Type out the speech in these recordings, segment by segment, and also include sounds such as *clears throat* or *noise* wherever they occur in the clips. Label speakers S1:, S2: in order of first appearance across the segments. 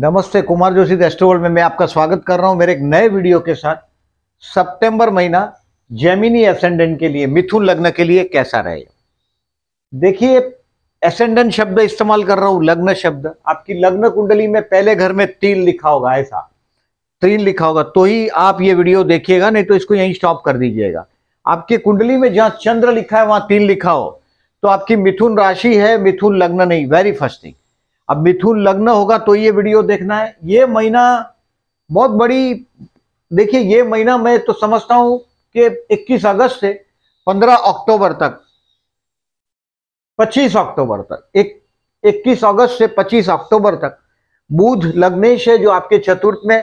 S1: नमस्ते कुमार जोशी एस्ट्रोवल में मैं आपका स्वागत कर रहा हूं मेरे एक नए वीडियो के साथ सितंबर महीना जेमिनी एसेंडेंट के लिए मिथुन लग्न के लिए कैसा रहेगा देखिए एसेंडेंट शब्द इस्तेमाल कर रहा हूं लग्न शब्द आपकी लग्न कुंडली में पहले घर में तीन लिखा होगा ऐसा तीन लिखा होगा तो ही आप ये वीडियो देखिएगा नहीं तो इसको यही स्टॉप कर दीजिएगा आपकी कुंडली में जहां चंद्र लिखा है वहां तीन लिखा हो तो आपकी मिथुन राशि है मिथुन लग्न नहीं वेरी फर्स्ट थिंग अब मिथुन लग्न होगा तो ये वीडियो देखना है ये महीना बहुत बड़ी देखिए ये महीना मैं तो समझता हूं कि 21 अगस्त से 15 अक्टूबर तक 25 अक्टूबर तक एक 21 अगस्त से 25 अक्टूबर तक बुध लग्नेश है जो आपके चतुर्थ में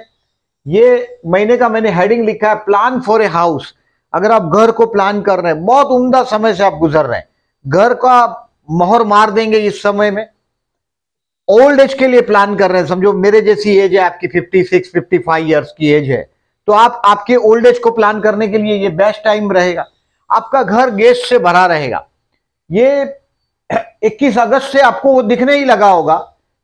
S1: ये महीने का मैंने हेडिंग लिखा है प्लान फॉर ए हाउस अगर आप घर को प्लान कर रहे हैं बहुत उमदा समय से आप गुजर रहे हैं घर का मोहर मार देंगे इस समय में ओल्ड एज के लिए प्लान कर रहे हैं समझो मेरे जैसी एज है आपकी 56, 55 इयर्स की एज है तो आप आपके ओल्ड एज को प्लान करने के लिए ये बेस्ट टाइम रहेगा आपका घर गेस्ट से भरा रहेगा ये 21 अगस्त से आपको वो दिखने ही लगा होगा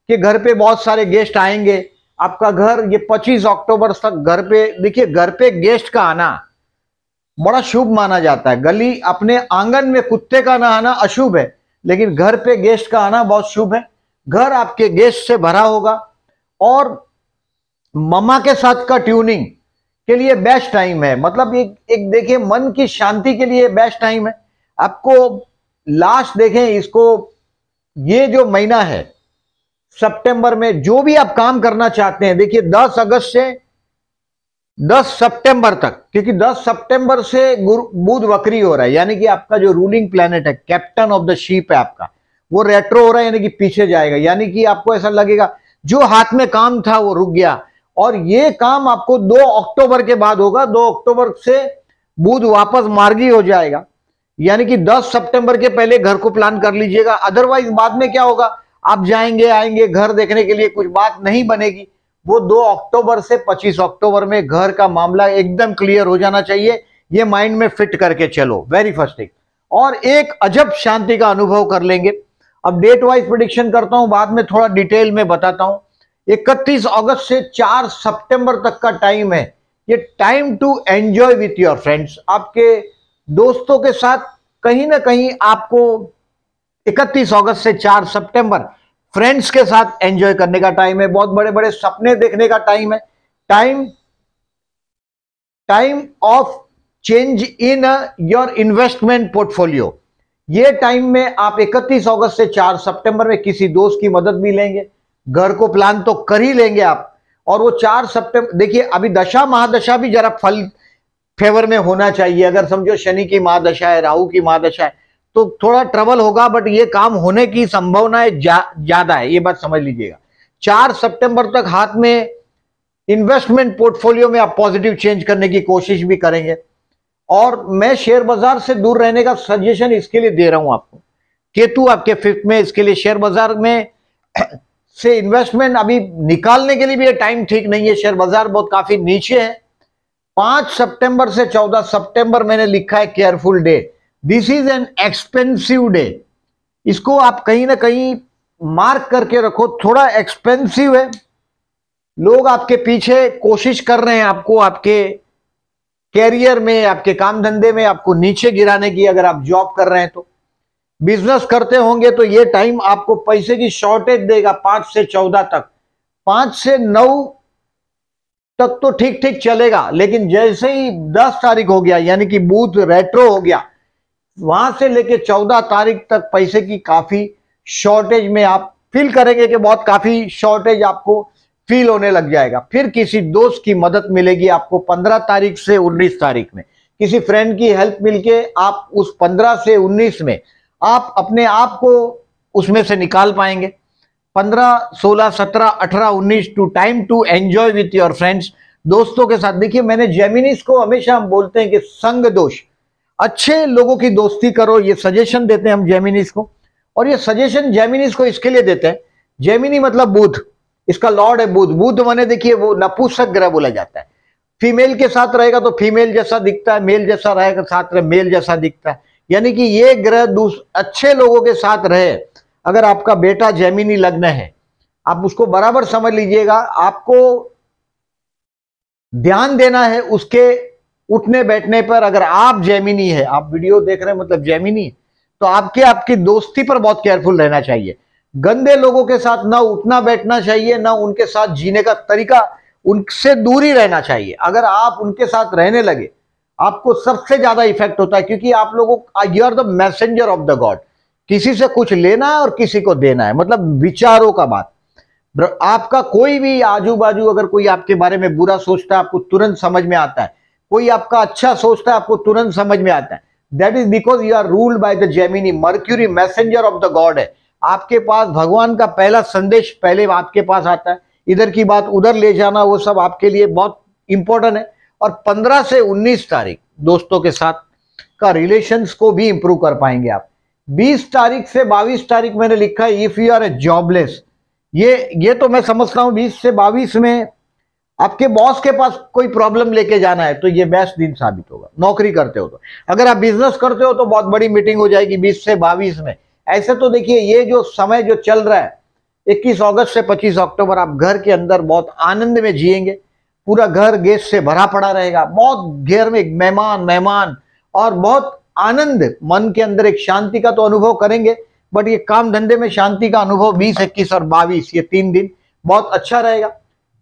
S1: कि घर पे बहुत सारे गेस्ट आएंगे आपका घर ये 25 अक्टूबर तक घर पे देखिए घर पे गेस्ट का आना बड़ा शुभ माना जाता है गली अपने आंगन में कुत्ते का ना आना अशुभ है लेकिन घर पे गेस्ट का आना बहुत शुभ है घर आपके गेस्ट से भरा होगा और ममा के साथ का ट्यूनिंग के लिए बेस्ट टाइम है मतलब एक, एक देखिए मन की शांति के लिए बेस्ट टाइम है आपको लास्ट देखें इसको ये जो महीना है सितंबर में जो भी आप काम करना चाहते हैं देखिए 10 अगस्त से 10 सितंबर तक क्योंकि 10 सितंबर से गुरु बुध वक्री हो रहा है यानी कि आपका जो रूलिंग प्लेनेट है कैप्टन ऑफ द शिप है आपका वो रेट्रो हो रहा है यानी कि पीछे जाएगा यानी कि आपको ऐसा लगेगा जो हाथ में काम था वो रुक गया और ये काम आपको दो अक्टूबर के बाद होगा दो अक्टूबर से बुध वापस मार्गी हो जाएगा यानी कि 10 सितंबर के पहले घर को प्लान कर लीजिएगा अदरवाइज बाद में क्या होगा आप जाएंगे आएंगे घर देखने के लिए कुछ बात नहीं बनेगी वो 2 अक्टूबर से 25 अक्टूबर में घर का मामला एकदम क्लियर हो जाना चाहिए ये माइंड में फिट करके चलो वेरी फर्स्ट थिंग और एक अजब शांति का अनुभव कर लेंगे अब डेट वाइज प्रोडिक्शन करता हूं बाद में थोड़ा डिटेल में बताता हूं इकतीस अगस्त से चार सितंबर तक का टाइम है ये time to enjoy with your friends आपके दोस्तों के साथ कहीं ना कहीं आपको 31 अगस्त से 4 सितंबर फ्रेंड्स के साथ एंजॉय करने का टाइम है बहुत बड़े बड़े सपने देखने का टाइम है time time of change in your investment portfolio ये टाइम में आप 31 अगस्त से 4 सितंबर में किसी दोस्त की मदद भी लेंगे घर को प्लान तो कर ही लेंगे आप और वो 4 सितंबर देखिए अभी दशा महादशा भी जरा फल फेवर में होना चाहिए अगर समझो शनि की महादशा है राहु की महादशा है तो थोड़ा ट्रबल होगा बट ये काम होने की संभावनाएं ज्यादा है ये बात समझ लीजिएगा चार सेप्टेम्बर तक हाथ में इन्वेस्टमेंट पोर्टफोलियो में आप पॉजिटिव चेंज करने की कोशिश भी करेंगे और मैं शेयर बाजार से दूर रहने का सजेशन इसके लिए दे रहा हूं आपको केतु आपके फिफ्थ में इसके लिए शेयर बाजार में *clears throat* से इन्वेस्टमेंट अभी निकालने के लिए भी टाइम ठीक नहीं है शेयर बाजार बहुत काफी नीचे है पांच सितंबर से चौदह सितंबर मैंने लिखा है careful day this is an expensive day इसको आप कहीं ना कहीं मार्क करके रखो थोड़ा एक्सपेंसिव है लोग आपके पीछे कोशिश कर रहे हैं आपको आपके कैरियर में आपके काम धंधे में आपको नीचे गिराने की अगर आप जॉब कर रहे हैं तो बिजनेस करते होंगे तो ये टाइम आपको पैसे की शॉर्टेज देगा पांच से चौदह तक पांच से नौ तक तो ठीक ठीक चलेगा लेकिन जैसे ही दस तारीख हो गया यानी कि बूथ रेट्रो हो गया वहां से लेके चौदह तारीख तक पैसे की काफी शॉर्टेज में आप फील करेंगे कि बहुत काफी शॉर्टेज आपको फील होने लग जाएगा फिर किसी दोस्त की मदद मिलेगी आपको पंद्रह तारीख से उन्नीस तारीख में किसी फ्रेंड की हेल्प मिलके आप उस पंद्रह से उन्नीस में आप अपने आप को उसमें से निकाल पाएंगे पंद्रह सोलह सत्रह अठारह उन्नीस to time to enjoy with your friends दोस्तों के साथ देखिए मैंने जेमिनिस को हमेशा हम बोलते हैं कि संग दोष अच्छे लोगों की दोस्ती करो ये सजेशन देते हैं हम जेमिनिस को और ये सजेशन जेमिनिस को इसके लिए देते हैं जेमिनी मतलब बुध इसका लॉर्ड है बुद्ध बुद्ध मैंने देखिए वो नपुसक ग्रह बोला जाता है फीमेल के साथ रहेगा तो फीमेल जैसा दिखता है मेल जैसा रहेगा तो साथ रहे मेल जैसा दिखता है यानी कि ये ग्रह अच्छे लोगों के साथ रहे अगर आपका बेटा जैमिनी लग्न है आप उसको बराबर समझ लीजिएगा आपको ध्यान देना है उसके उठने बैठने पर अगर आप जैमिनी है आप वीडियो देख रहे हैं मतलब जैमिनी तो आपके आपकी दोस्ती पर बहुत केयरफुल रहना चाहिए गंदे लोगों के साथ ना उठना बैठना चाहिए ना उनके साथ जीने का तरीका उनसे दूर ही रहना चाहिए अगर आप उनके साथ रहने लगे आपको सबसे ज्यादा इफेक्ट होता है क्योंकि आप लोगों you are the messenger of the god किसी से कुछ लेना है और किसी को देना है मतलब विचारों का बात आपका कोई भी आजू बाजू अगर कोई आपके बारे में बुरा सोचता है आपको तुरंत समझ में आता है कोई आपका अच्छा सोचता है आपको तुरंत समझ में आता है that is because you are ruled by the Gemini Mercury messenger of the god है आपके पास भगवान का पहला संदेश पहले आपके पास आता है इधर की बात उधर ले जाना वो सब आपके लिए बहुत इंपॉर्टेंट है और 15 से 19 तारीख दोस्तों के साथ का रिलेशंस को भी इंप्रूव कर पाएंगे आप 20 तारीख से 22 तारीख मैंने लिखा है if you are a jobless ये ये तो मैं समझता हूँ 20 से 22 में आपके बॉस के पास कोई प्रॉब्लम लेके जाना है तो ये बेस्ट दिन साबित होगा नौकरी करते हो तो अगर आप बिजनेस करते हो तो बहुत बड़ी मीटिंग हो जाएगी बीस से बाईस में ऐसे तो देखिए ये जो समय जो चल रहा है 21 अगस्त से 25 अक्टूबर आप घर के अंदर बहुत आनंद में जिएंगे पूरा घर गैस से भरा पड़ा रहेगा बहुत घेर में मेहमान मेहमान और बहुत आनंद मन के अंदर एक शांति का तो अनुभव करेंगे बट ये काम धंधे में शांति का अनुभव 20, इक्कीस और 22 ये तीन दिन बहुत अच्छा रहेगा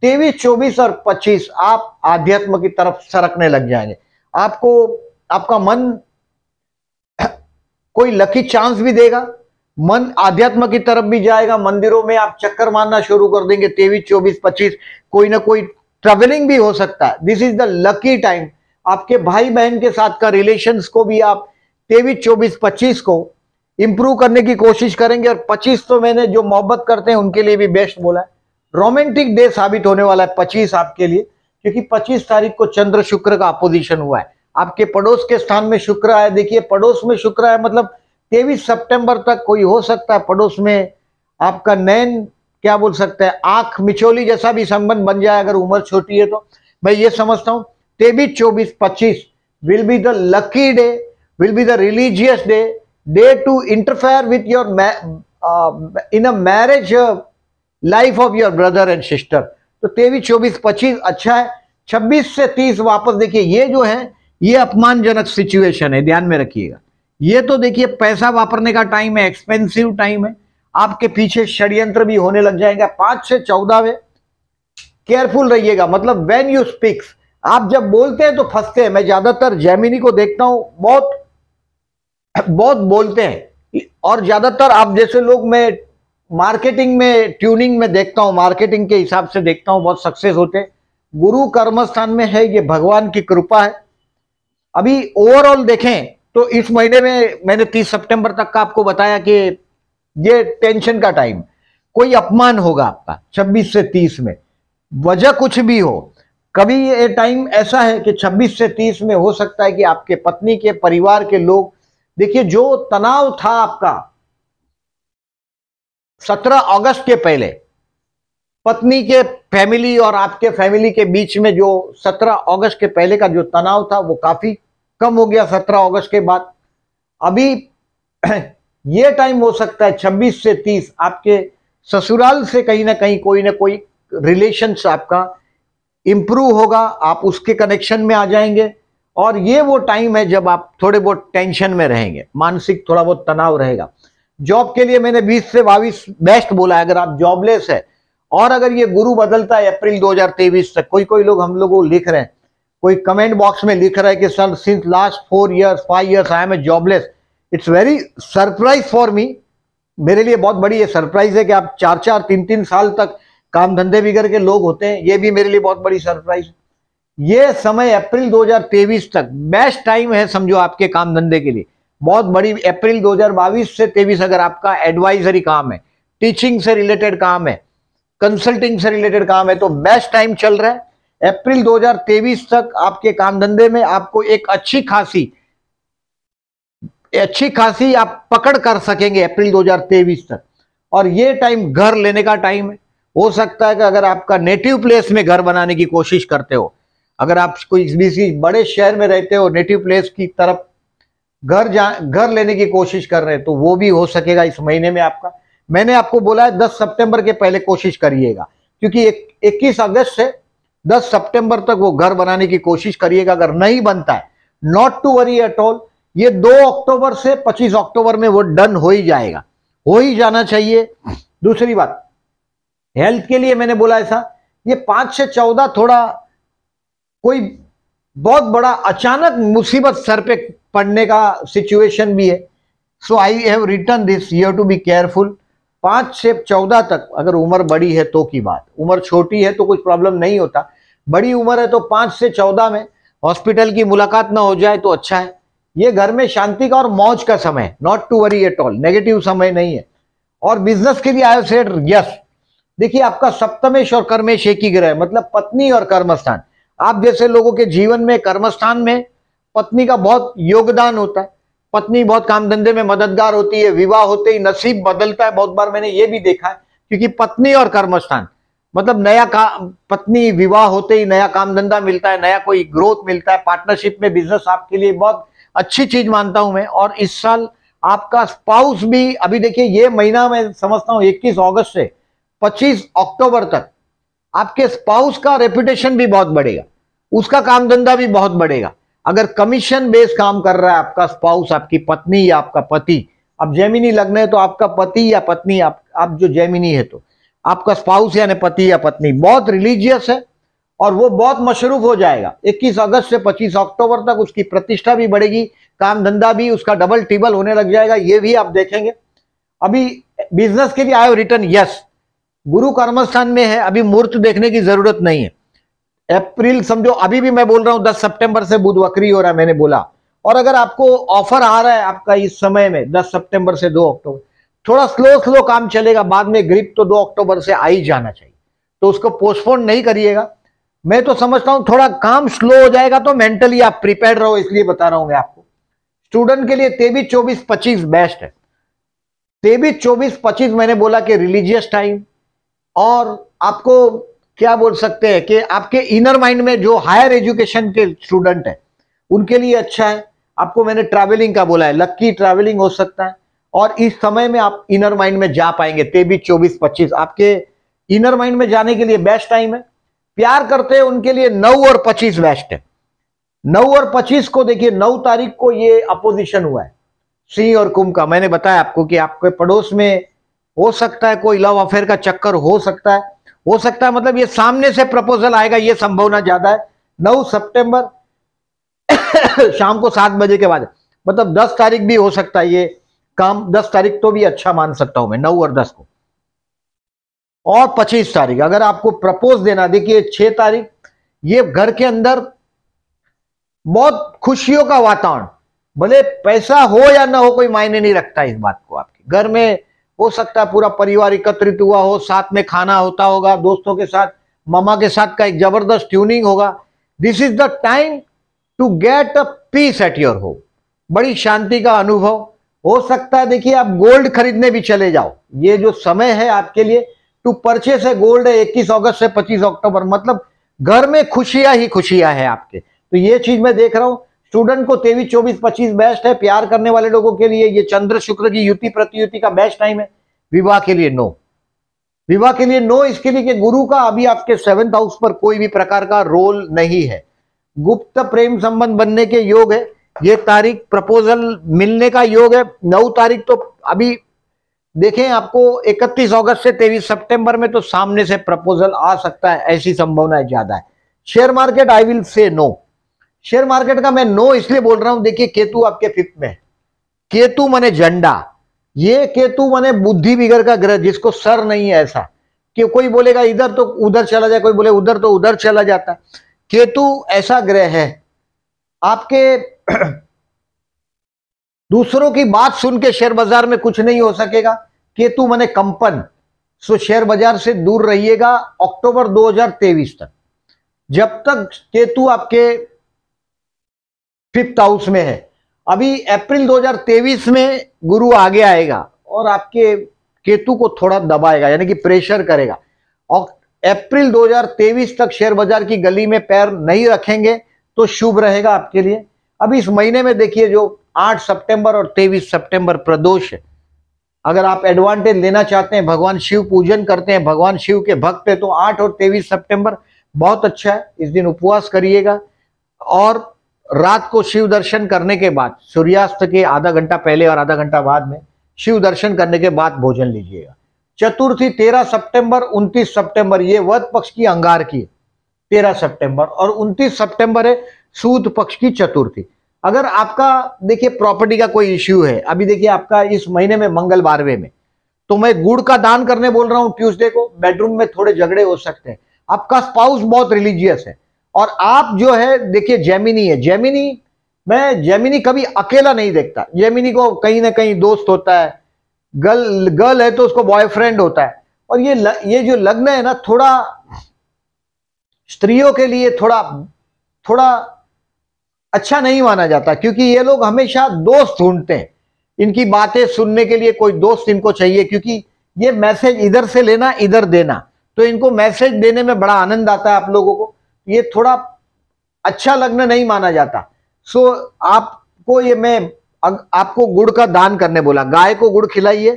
S1: तेईस चौबीस और पच्चीस आप आध्यात्म की तरफ सरकने लग जाएंगे आपको आपका मन कोई लकी चांस भी देगा मन आध्यात्म की तरफ भी जाएगा मंदिरों में आप चक्कर मारना शुरू कर देंगे तेवीस चौबीस पच्चीस कोई ना कोई ट्रेवलिंग भी हो सकता है this is the lucky time आपके भाई बहन के साथ का रिलेशन को भी आप तेवीस चौबीस पच्चीस को इंप्रूव करने की कोशिश करेंगे और पच्चीस तो मैंने जो मोहब्बत करते हैं उनके लिए भी बेस्ट बोला है रोमांटिक डे साबित होने वाला है पच्चीस आपके लिए क्योंकि पच्चीस तारीख को चंद्र शुक्र का अपोजिशन हुआ है आपके पड़ोस के स्थान में शुक्र है देखिए पड़ोस में शुक्र है मतलब तेईस सितंबर तक कोई हो सकता है पड़ोस में आपका नैन क्या बोल सकते हैं आंख मिचोली जैसा भी संबंध बन जाए अगर उम्र छोटी है तो मैं ये समझता हूँ तेईस चौबीस पच्चीस will be the lucky day will be the religious day day to interfere with your in a marriage life of your brother and sister तो तेवीस चौबीस पच्चीस अच्छा है छब्बीस से तीस वापस देखिए ये जो है ये अपमानजनक सिचुएशन है ध्यान में रखिएगा ये तो देखिए पैसा वापरने का टाइम है एक्सपेंसिव टाइम है आपके पीछे षड्यंत्र भी होने लग जाएगा पांच से चौदहवें केयरफुल रहिएगा मतलब वेन यू स्पीक्स आप जब बोलते हैं तो फंसते हैं मैं ज्यादातर जैमिनी को देखता हूं बहुत बहुत बोलते हैं और ज्यादातर आप जैसे लोग मैं मार्केटिंग में ट्यूनिंग में देखता हूं मार्केटिंग के हिसाब से देखता हूं बहुत सक्सेस होते हैं गुरु कर्मस्थान में है ये भगवान की कृपा है अभी ओवरऑल देखें तो इस महीने में मैंने 30 सितंबर तक का आपको बताया कि ये टेंशन का टाइम कोई अपमान होगा आपका 26 से 30 में वजह कुछ भी हो कभी ये टाइम ऐसा है कि 26 से 30 में हो सकता है कि आपके पत्नी के परिवार के लोग देखिए जो तनाव था आपका 17 अगस्त के पहले पत्नी के फैमिली और आपके फैमिली के बीच में जो 17 अगस्त के पहले का जो तनाव था वो काफी कम हो गया सत्रह अगस्त के बाद अभी *clears throat* ये टाइम हो सकता है छब्बीस से तीस आपके ससुराल से कहीं ना कहीं कोई ना कोई रिलेशन आपका इम्प्रूव होगा आप उसके कनेक्शन में आ जाएंगे और ये वो टाइम है जब आप थोड़े बहुत टेंशन में रहेंगे मानसिक थोड़ा बहुत तनाव रहेगा जॉब के लिए मैंने 20 से बाईस बेस्ट बोला है अगर आप जॉबलेस है और अगर ये गुरु बदलता है अप्रैल 2023 तक कोई कोई लोग हम लोग लिख रहे हैं कोई कमेंट बॉक्स में लिख रहा है कि sir since last four years five years I am a jobless it's very surprise for me मेरे लिए बहुत बड़ी ये सरप्राइज है कि आप चार चार तीन तीन साल तक काम धंधे बिगड़ के लोग होते हैं ये भी मेरे लिए बहुत बड़ी सरप्राइज ये समय अप्रैल 2023 तक बेस्ट टाइम है समझो आपके काम धंधे के लिए बहुत बड़ी अप्रैल 2022 से 23 अगर आपका एडवाइजरी काम है टीचिंग से रिलेटेड काम है कंसल्टिंग से रिलेटेड काम है तो बेस्ट टाइम चल रहा है अप्रैल 2023 तक आपके काम धंधे में आपको एक अच्छी खासी अच्छी खासी आप पकड़ कर सकेंगे अप्रैल 2023 तक और ये टाइम घर लेने का टाइम है हो सकता है कि अगर आपका नेटिव प्लेस में घर बनाने की कोशिश करते हो अगर आप कोई किसी बड़े शहर में रहते हो नेटिव प्लेस की तरफ घर जा घर लेने की कोशिश कर रहे हैं तो वो भी हो सकेगा इस महीने में आपका मैंने आपको बोला है दस सितंबर के पहले कोशिश करिएगा क्योंकि इक्कीस अगस्त से 10 सितंबर तक वो घर बनाने की कोशिश करिएगा अगर नहीं बनता है not to worry at all ये 2 अक्टूबर से 25 अक्टूबर में वो डन हो ही जाएगा हो ही जाना चाहिए दूसरी बात हेल्थ के लिए मैंने बोला ऐसा ये पांच से चौदह थोड़ा कोई बहुत बड़ा अचानक मुसीबत सर पे पड़ने का सिचुएशन भी है so I have return this you have to be careful पांच से चौदह तक अगर उम्र बड़ी है तो की बात उम्र छोटी है तो कुछ प्रॉब्लम नहीं होता बड़ी उम्र है तो पांच से चौदह में हॉस्पिटल की मुलाकात ना हो जाए तो अच्छा है ये घर में शांति का और मौज का समय not to worry at all negative समय नहीं है और बिजनेस के लिए आयो सेठ यस देखिए आपका सप्तमेश और कर्मेश एक ही ग्रह मतलब पत्नी और कर्मस्थान आप जैसे लोगों के जीवन में कर्मस्थान में पत्नी का बहुत योगदान होता है पत्नी बहुत काम धंधे में मददगार होती है विवाह होते ही नसीब बदलता है बहुत बार मैंने ये भी देखा है क्योंकि पत्नी और कर्मस्थान मतलब नया काम पत्नी विवाह होते ही नया काम धंधा मिलता है नया कोई ग्रोथ मिलता है पार्टनरशिप में बिजनेस आपके लिए बहुत अच्छी चीज मानता हूं मैं और इस साल आपका स्पाउस भी अभी देखिए ये महीना मैं समझता हूँ इक्कीस अगस्त से पच्चीस अक्टूबर तक आपके स्पाउस का रेपुटेशन भी बहुत बढ़ेगा उसका काम धंधा भी बहुत बढ़ेगा अगर कमीशन बेस काम कर रहा है आपका स्पाउस आपकी पत्नी या आपका पति अब जेमिनी लग्न है तो आपका पति या पत्नी आप आप जो जैमिनी है तो आपका स्पाउस यानी पति या पत्नी बहुत रिलीजियस है और वो बहुत मशरूफ हो जाएगा 21 अगस्त से 25 अक्टूबर तक उसकी प्रतिष्ठा भी बढ़ेगी काम धंधा भी उसका डबल टिबल होने लग जाएगा ये भी आप देखेंगे अभी बिजनेस के लिए आयो रिटर्न यस गुरु कर्मस्थान में है अभी मूर्त देखने की जरूरत नहीं है अप्रैल समझो अभी भी मैं बोल रहा हूं दस सितंबर से बुध वक्री हो रहा है मैंने बोला और अगर आपको ऑफर आ रहा है आपका इस समय में दस सितंबर से दो अक्टूबर थोड़ा स्लो स्लो काम चलेगा बाद में ग्रिप तो दो अक्टूबर से आ ही जाना चाहिए तो उसको पोस्टपोन नहीं करिएगा मैं तो समझता हूं थोड़ा काम स्लो हो जाएगा तो मेंटली आप प्रिपेयर रहो इसलिए बता रहा हूं मैं आपको स्टूडेंट के लिए तेईस चौबीस पच्चीस बेस्ट है तेईस चौबीस पच्चीस मैंने बोला कि रिलीजियस टाइम और आपको क्या बोल सकते हैं कि आपके इनर माइंड में जो हायर एजुकेशन के स्टूडेंट है उनके लिए अच्छा है आपको मैंने ट्रैवलिंग का बोला है लक्की ट्रैवलिंग हो सकता है और इस समय में आप इनर माइंड में जा पाएंगे तेईस चौबीस पच्चीस आपके इनर माइंड में जाने के लिए बेस्ट टाइम है प्यार करते हैं उनके लिए नौ और पच्चीस बेस्ट है नौ और पच्चीस को देखिए नौ तारीख को ये अपोजिशन हुआ है सिंह और कुंभ का मैंने बताया आपको कि आपके पड़ोस में हो सकता है कोई लव अफेयर का चक्कर हो सकता है हो सकता है मतलब ये सामने से प्रपोजल आएगा ये संभावना ज्यादा है नौ सितंबर *coughs* शाम को सात बजे के बाद मतलब दस तारीख भी हो सकता है ये काम दस तारीख तो भी अच्छा मान सकता हूं मैं नौ और दस को और पच्चीस तारीख अगर आपको प्रपोज देना देखिए छह तारीख ये घर के अंदर बहुत खुशियों का वातावरण भले पैसा हो या ना हो कोई मायने नहीं रखता इस बात को आपके घर में हो सकता है पूरा परिवार एकत्रित हुआ हो साथ में खाना होता होगा दोस्तों के साथ मामा के साथ का एक जबरदस्त ट्यूनिंग होगा this is the time to get a peace at your home बड़ी शांति का अनुभव हो सकता है देखिए आप गोल्ड खरीदने भी चले जाओ ये जो समय है आपके लिए टू परचेस ए गोल्ड है इक्कीस अगस्त से पच्चीस अक्टूबर मतलब घर में खुशियां ही खुशियां है आपके तो ये चीज मैं देख रहा हूं स्टूडेंट को तेवीस चौबीस पच्चीस बेस्ट है प्यार करने वाले लोगों के लिए ये चंद्र शुक्र की युति प्रतियुति का बेस्ट टाइम है विवाह के लिए नो विवाह के लिए नो इसके लिए के गुरु का अभी आपके सेवेंथ हाउस पर कोई भी प्रकार का रोल नहीं है गुप्त प्रेम संबंध बनने के योग है ये तारीख प्रपोजल मिलने का योग है नौ तारीख तो अभी देखें आपको 31 अगस्त से 23 सितंबर में तो सामने से प्रपोजल आ सकता है ऐसी संभावना ज्यादा है share market I will say no share market का मैं नो इसलिए बोल रहा हूं देखिए केतु आपके फिफ्थ में केतु मने झंडा ये केतु मने बुद्धि बिगड़ का ग्रह जिसको सर नहीं है ऐसा कि कोई बोलेगा इधर तो उधर चला जाए कोई बोले उधर तो उधर चला जाता केतु ऐसा ग्रह है आपके *clears throat* दूसरों की बात सुन के शेयर बाजार में कुछ नहीं हो सकेगा केतु मने कंपन सो शेयर बाजार से दूर रहिएगा अक्टूबर 2023 तक जब तक केतु आपके फिफ्थ हाउस में है अभी अप्रैल 2023 में गुरु आगे आएगा और आपके केतु को थोड़ा दबाएगा यानी कि प्रेशर करेगा और अप्रैल 2023 तक शेयर बाजार की गली में पैर नहीं रखेंगे तो शुभ रहेगा आपके लिए अभी इस महीने में देखिए जो 8 सितंबर और 23 सितंबर प्रदोष है अगर आप एडवांटेज लेना चाहते हैं भगवान शिव पूजन करते हैं भगवान शिव के भक्त है तो आठ और तेईस सेप्टेम्बर बहुत अच्छा है इस दिन उपवास करिएगा और रात को शिव दर्शन करने के बाद सूर्यास्त के आधा घंटा पहले और आधा घंटा बाद में शिव दर्शन करने के बाद भोजन लीजिएगा चतुर्थी तेरह सितंबर उनतीस सितंबर ये वध पक्ष की अंगार की तेरह सितंबर और उनतीस सितंबर है सूद पक्ष की चतुर्थी अगर आपका देखिए प्रॉपर्टी का कोई इश्यू है अभी देखिए आपका इस महीने में बारहवें में तो मैं गुड़ का दान करने बोल रहा हूँ ट्यूजडे को बेडरूम में थोड़े झगड़े हो सकते हैं आपका स्पाउस बहुत रिलीजियस है और आप जो है देखिए जेमिनी है जेमिनी मैं जेमिनी कभी अकेला नहीं देखता जेमिनी को कहीं ना कहीं दोस्त होता है गर्ल गर्ल है तो उसको बॉयफ्रेंड होता है और ये ल, ये जो लग्न है ना थोड़ा स्त्रियों के लिए थोड़ा थोड़ा अच्छा नहीं माना जाता क्योंकि ये लोग हमेशा दोस्त ढूंढते हैं इनकी बातें सुनने के लिए कोई दोस्त इनको चाहिए क्योंकि ये मैसेज इधर से लेना इधर देना तो इनको मैसेज देने में बड़ा आनंद आता है आप लोगों को ये थोड़ा अच्छा लग्न नहीं माना जाता सो आपको ये मैं आपको गुड़ का दान करने बोला गाय को गुड़ खिलाइए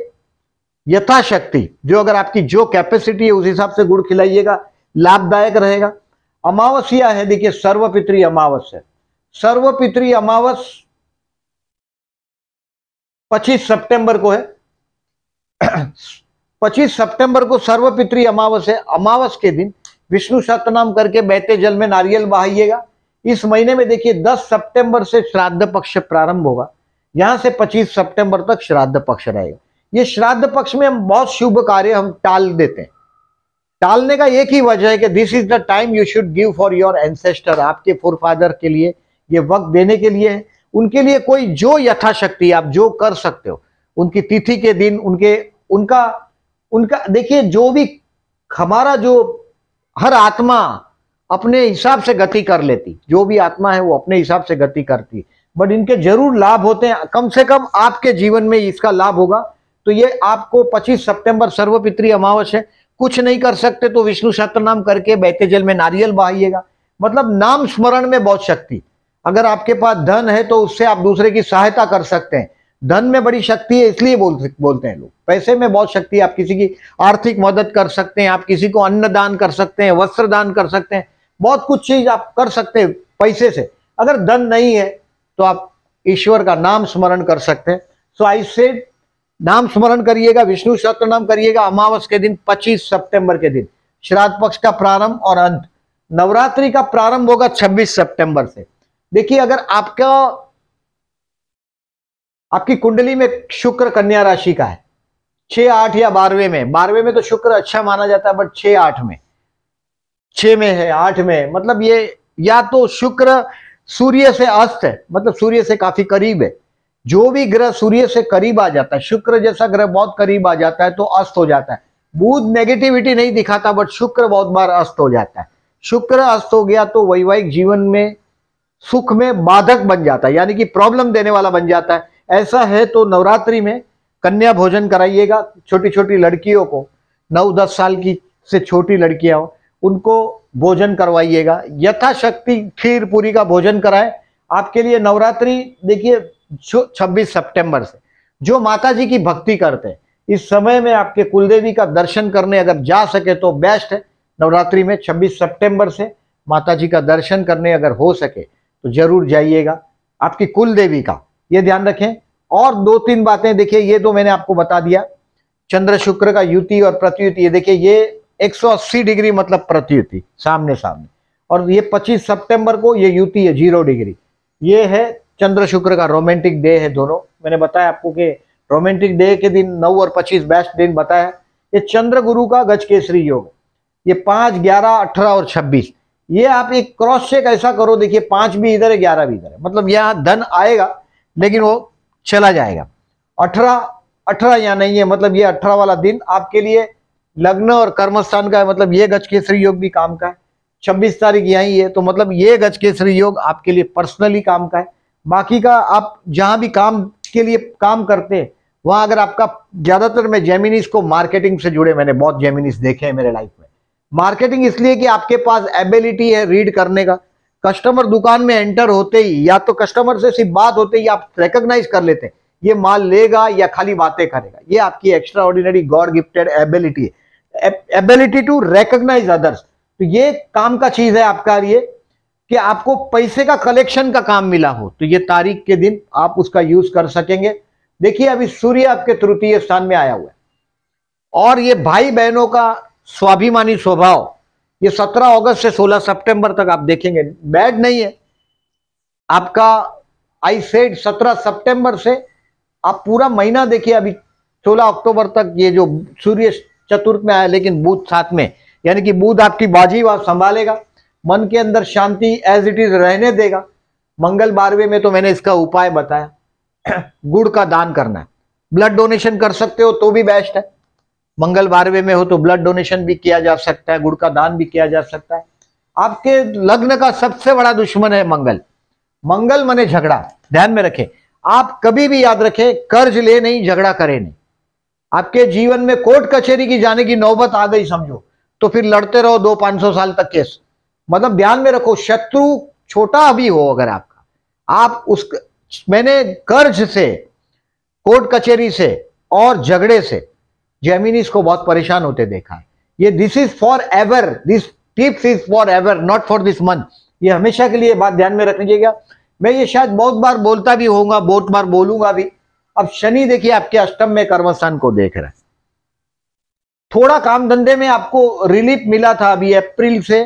S1: यथाशक्ति जो अगर आपकी जो कैपेसिटी है उस हिसाब से गुड़ खिलाइएगा लाभदायक रहेगा अमावस्या है देखिए सर्वपित्री अमावस है सर्वपित्री अमावस 25 सितंबर को है 25 सितंबर को सर्वपित्री अमावस है अमावस के दिन विष्णु सतनाम करके बहते जल में नारियल बहाइएगा इस महीने में देखिए 10 सितंबर से श्राद्ध पक्ष प्रारंभ होगा यहां से 25 सितंबर तक श्राद्ध पक्ष रहेगा ये श्राद्ध पक्ष में हम बहुत शुभ कार्य हम टाल देते हैं टालने का एक ही वजह है कि this is the time you should give for your ancestor आपके फोरफादर के लिए ये वक्त देने के लिए है उनके लिए कोई जो यथाशक्ति आप जो कर सकते हो उनकी तिथि के दिन उनके उनका उनका देखिए जो भी हमारा जो हर आत्मा अपने हिसाब से गति कर लेती जो भी आत्मा है वो अपने हिसाब से गति करती बट इनके जरूर लाभ होते हैं कम से कम आपके जीवन में इसका लाभ होगा तो ये आपको 25 सितंबर सर्वपित्री अमावस है कुछ नहीं कर सकते तो विष्णु शत्र नाम करके बैते जल में नारियल बहाइएगा मतलब नाम स्मरण में बहुत शक्ति अगर आपके पास धन है तो उससे आप दूसरे की सहायता कर सकते हैं धन में बड़ी शक्ति है इसलिए बोल बोलते हैं लोग पैसे में बहुत शक्ति है आप किसी की आर्थिक मदद कर सकते हैं आप किसी को अन्न दान कर सकते हैं वस्त्र दान कर सकते हैं बहुत कुछ चीज आप कर सकते हैं पैसे से अगर धन नहीं है तो आप ईश्वर का नाम स्मरण कर सकते हैं सो आई से नाम स्मरण करिएगा विष्णु शत्र नाम करिएगा अमावस के दिन 25 सितंबर के दिन श्राद्ध पक्ष का प्रारंभ और अंत नवरात्रि का प्रारंभ होगा 26 सितंबर से देखिए अगर आपका आपकी कुंडली में शुक्र कन्या राशि का है छह आठ या बारहवें में बारहवें में तो शुक्र अच्छा माना जाता है बट छह आठ में छ में है आठ में मतलब ये या तो शुक्र सूर्य से अस्त है मतलब सूर्य से काफी करीब है जो भी ग्रह सूर्य से करीब आ जाता है शुक्र जैसा ग्रह बहुत करीब आ जाता है तो अस्त हो जाता है बुध नेगेटिविटी नहीं दिखाता बट शुक्र बहुत बार अस्त हो जाता है शुक्र अस्त हो गया तो वैवाहिक जीवन में सुख में बाधक बन जाता है यानी कि प्रॉब्लम देने वाला बन जाता है ऐसा है तो नवरात्रि में कन्या भोजन कराइएगा छोटी छोटी लड़कियों को नौ दस साल की से छोटी लड़कियां उनको भोजन करवाइएगा यथाशक्ति खीर पूरी का भोजन कराए आपके लिए नवरात्रि देखिए छब्बीस सितंबर से जो माता जी की भक्ति करते हैं इस समय में आपके कुलदेवी का दर्शन करने अगर जा सके तो बेस्ट है नवरात्रि में 26 सितंबर से माता जी का दर्शन करने अगर हो सके तो जरूर जाइएगा आपकी कुलदेवी का ये ध्यान रखें और दो तीन बातें देखिए ये तो मैंने आपको बता दिया चंद्र शुक्र का युति और प्रत्युति ये देखिए ये 180 डिग्री मतलब प्रत्युति सामने सामने और ये 25 सितंबर को ये युति है जीरो डिग्री ये है चंद्र शुक्र का रोमांटिक डे है दोनों मैंने बताया आपको कि रोमांटिक डे के दिन नौ और पच्चीस बेस्ट दिन बताया ये चंद्र गुरु का गज केसरी योग ये पांच ग्यारह अठारह और छब्बीस ये आप एक क्रॉस चेक ऐसा करो देखिए पांच भी इधर है ग्यारह भी इधर है मतलब यहाँ धन आएगा लेकिन वो चला जाएगा अठारह अठारह या नहीं है मतलब ये अठारह वाला दिन आपके लिए लग्न और कर्मस्थान का है मतलब ये गज केसरी योग भी काम का है छब्बीस तारीख यही है तो मतलब ये गज केसरी योग आपके लिए पर्सनली काम का है बाकी का आप जहां भी काम के लिए काम करते हैं वहां अगर आपका ज़्यादातर मैं जेमिनिस को मार्केटिंग से जुड़े मैंने बहुत जेमिनिस देखे हैं मेरे लाइफ में मार्केटिंग इसलिए कि आपके पास एबिलिटी है रीड करने का कस्टमर दुकान में एंटर होते ही या तो कस्टमर से सिर्फ बात होते ही आप रिकग्नाइज कर लेते हैं ये माल लेगा या खाली बातें करेगा ये आपकी extraordinary god gifted ability है एबिलिटी टू रिकग्नाइज अदर्स तो ये काम का चीज है आपका ये कि आपको पैसे का कलेक्शन का काम मिला हो तो ये तारीख के दिन आप उसका यूज कर सकेंगे देखिए अभी सूर्य आपके तृतीय स्थान में आया हुआ है और ये भाई बहनों का स्वाभिमानी स्वभाव ये 17 अगस्त से 16 सितंबर तक आप देखेंगे बैड नहीं है आपका आई सेड 17 सितंबर से आप पूरा महीना देखिए अभी 16 अक्टूबर तक ये जो सूर्य चतुर्थ में आया लेकिन बुध साथ में यानी कि बुध आपकी बाजी आप संभालेगा मन के अंदर शांति एज इट इज रहने देगा मंगल बारहवें में तो मैंने इसका उपाय बताया *clears throat* गुड़ का दान करना है ब्लड डोनेशन कर सकते हो तो भी बेस्ट है मंगलवारवे में हो तो ब्लड डोनेशन भी किया जा सकता है गुड़ का दान भी किया जा सकता है आपके लग्न का सबसे बड़ा दुश्मन है मंगल मंगल मने झगड़ा ध्यान में रखें आप कभी भी याद रखें कर्ज ले नहीं झगड़ा करे नहीं आपके जीवन में कोर्ट कचहरी की जाने की नौबत आ गई समझो तो फिर लड़ते रहो दो पांच सौ साल तक केस मतलब ध्यान में रखो शत्रु छोटा भी हो अगर आपका आप उस मैंने कर्ज से कोर्ट कचहरी से और झगड़े से जेमिनीज को बहुत परेशान होते देखा ये this is forever this tips is forever not for this month ये हमेशा के लिए बात ध्यान में रख लीजिएगा मैं ये शायद बहुत बार बोलता भी होगा बहुत बार बोलूंगा भी अब शनि देखिए आपके अष्टम में कर्मस्थान को देख रहा है थोड़ा काम धंधे में आपको रिलीफ मिला था अभी अप्रैल से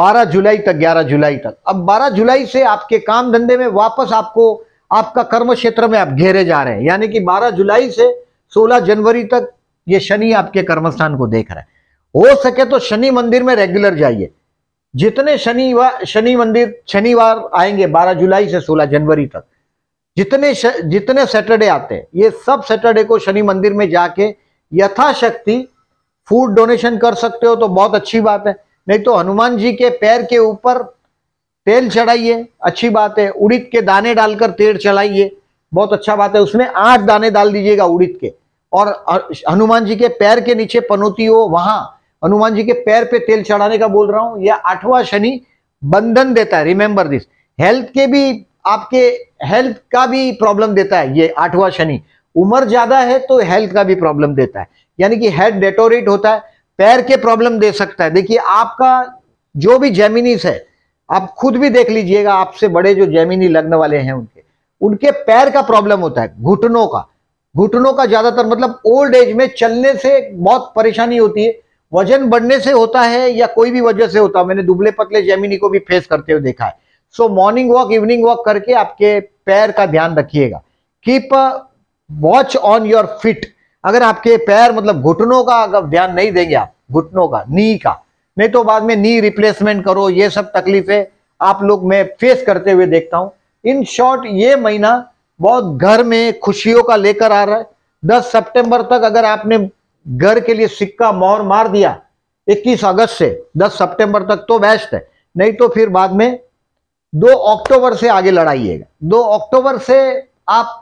S1: 12 जुलाई तक 11 जुलाई तक अब 12 जुलाई से आपके काम धंधे में वापस आपको आपका कर्म क्षेत्र में आप घेरे जा रहे हैं यानी कि 12 जुलाई से 16 जनवरी तक ये शनि आपके कर्मस्थान को देख रहा है हो सके तो शनि मंदिर में रेगुलर जाइए जितने शनिवार शनि मंदिर शनिवार आएंगे 12 जुलाई से 16 जनवरी तक जितने श, जितने सैटरडे आते हैं ये सब सैटरडे को शनि मंदिर में जाके यथाशक्ति फूड डोनेशन कर सकते हो तो बहुत अच्छी बात है नहीं तो हनुमान जी के पैर के ऊपर तेल चढ़ाइए अच्छी बात है उड़ीद के दाने डालकर तेल चढ़ाइए बहुत अच्छा बात है उसमें आठ दाने डाल दीजिएगा उड़ीद के और हनुमान जी के पैर के नीचे पनौती हो वहां हनुमान जी के पैर पे तेल चढ़ाने का बोल रहा हूं यह आठवां शनि बंधन देता है रिमेंबर दिस हेल्थ के भी आपके हेल्थ का भी प्रॉब्लम देता है ये आठवां शनि उम्र ज्यादा है तो हेल्थ का भी प्रॉब्लम देता है यानी कि हेड डेटोरेट होता है पैर के प्रॉब्लम दे सकता है देखिए आपका जो भी जेमिनीस है आप खुद भी देख लीजिएगा आपसे बड़े जो जेमिनी लगने वाले हैं उनके उनके पैर का प्रॉब्लम होता है घुटनों का घुटनों का ज्यादातर मतलब ओल्ड एज में चलने से बहुत परेशानी होती है वजन बढ़ने से होता है या कोई भी वजह से होता है मैंने दुबले पतले जेमिनी को भी फेस करते हुए देखा है so morning walk evening walk करके आपके पैर का ध्यान रखिएगा keep watch on your fit अगर आपके पैर मतलब घुटनों का अगर ध्यान नहीं देंगे आप घुटनों का नी का नहीं तो बाद में नी रिप्लेसमेंट करो ये सब तकलीफें आप लोग मैं फेस करते हुए देखता हूं इन शॉर्ट ये महीना बहुत घर में खुशियों का लेकर आ रहा है 10 सितंबर तक अगर आपने घर के लिए सिक्का मोहर मार दिया 21 अगस्त से 10 सितंबर तक तो बेस्ट है नहीं तो फिर बाद में 2 अक्टूबर से आगे लड़ाइएगा 2 अक्टूबर से आप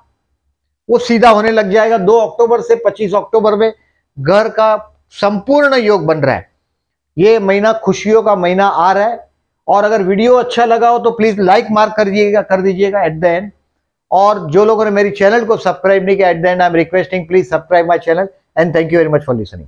S1: वो सीधा होने लग जाएगा 2 अक्टूबर से 25 अक्टूबर में घर का संपूर्ण योग बन रहा है ये महीना खुशियों का महीना आ रहा है और अगर वीडियो अच्छा लगा हो तो प्लीज़ लाइक मार्क कर दीजिएगा कर दीजिएगा एट द एंड और जो लोगों ने मेरी चैनल को सब्सक्राइब नहीं किया at the end I am requesting please subscribe my channel and thank you very much for listening